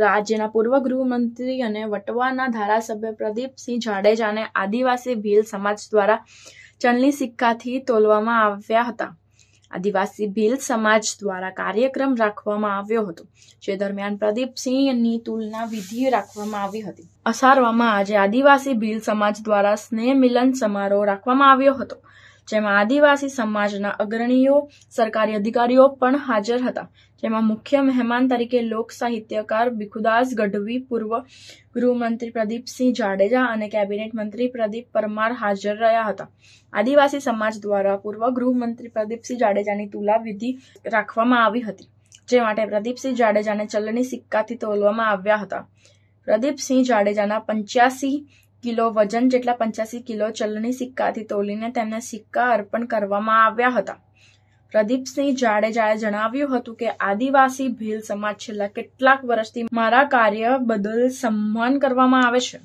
રાજ્યના પૂર્વ ગૃહમંત્રી અને વટવાના ધારાસભ્ય પ્રદીપસિંહ જાડેજાને આદિવાસી ભીલ સમાજ દ્વારા ચણલી સિક્કાથી તોલવામાં આવ્યા હતા આદિવાસી ભીલ સમાજ દ્વારા કાર્યક્રમ રાખવામાં આવ્યો હતો જે દરમિયાન પ્રદીપસિંહની તુલના વિધિ રાખવામાં આવી હતી અસારવામાં આજે આદિવાસી ભીલ સમાજ દ્વારા સ્નેહ મિલન સમારોહ રાખવામાં આવ્યો હતો જેમાં આદિવાસી સમાજના અગ્રણીઓ સરકારી અધિકારીઓ પણ હાજર હતા જેમાં મુખ્ય મહેમાન તરીકે લોક સાહિત્યકાર ભીખુદાસ ગઢવી પૂર્વ ગૃહમંત્રી પ્રદીપસિંહ જાડેજા અને કેબિનેટ મંત્રી પ્રદીપ પરમાર હાજર રહ્યા હતા આદિવાસી સમાજ દ્વારા પૂર્વ ગૃહમંત્રી પ્રદીપસિંહ જાડેજાની તુલા વિધિ રાખવામાં આવી હતી જે માટે પ્રદીપસિંહ જાડેજાને ચલણી સિક્કાથી તોલવામાં આવ્યા હતા પ્રદીપસિંહ જાડેજાના પંચ્યાસી કિલો વજન જેટલા પંચ્યાસી કિલો ચલણી સિક્કાથી તોલીને તેમને સિક્કા અર્પણ કરવામાં આવ્યા હતા પ્રદીપસિંહ જાડેજાએ જણાવ્યું હતું કે આદિવાસી ભીલ સમાજ છેલ્લા કેટલાક વર્ષથી મારા કાર્ય બદલ સન્માન કરવામાં આવે છે